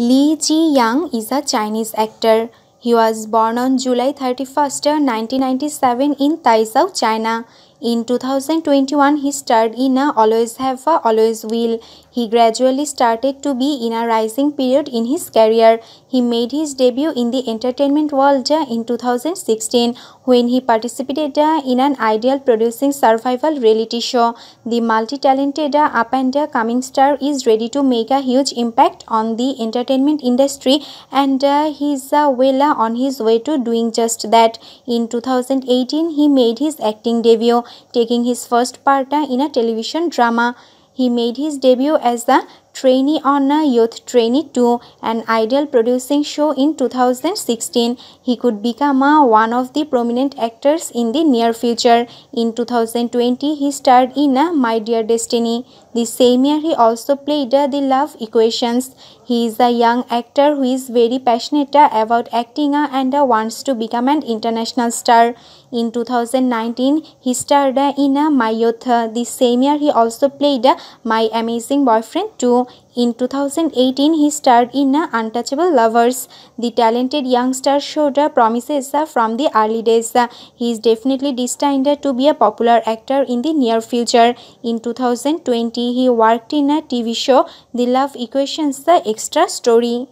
Li Ji Yang is a Chinese actor. He was born on July 31, 1997 in Taizhou, China. In 2021, he starred in a Always Have a Always Will. He gradually started to be in a rising period in his career. He made his debut in the entertainment world in 2016 when he participated in an ideal producing survival reality show. The multi-talented up and coming star is ready to make a huge impact on the entertainment industry and uh, he's uh, well on his way to doing just that. In 2018, he made his acting debut taking his first part uh, in a television drama. He made his debut as the trainee on a youth trainee to an ideal producing show in 2016. He could become a, one of the prominent actors in the near future. In 2020, he starred in a My Dear Destiny. The same year, he also played uh, The Love Equations. He is a young actor who is very passionate uh, about acting uh, and uh, wants to become an international star. In 2019, he starred in My Youth. The same year, he also played My Amazing Boyfriend 2. In 2018, he starred in Untouchable Lovers. The talented youngster showed promises uh, from the early days. Uh, he is definitely destined uh, to be a popular actor in the near future. In 2020, he worked in a TV show, The Love Equations The Extra Story.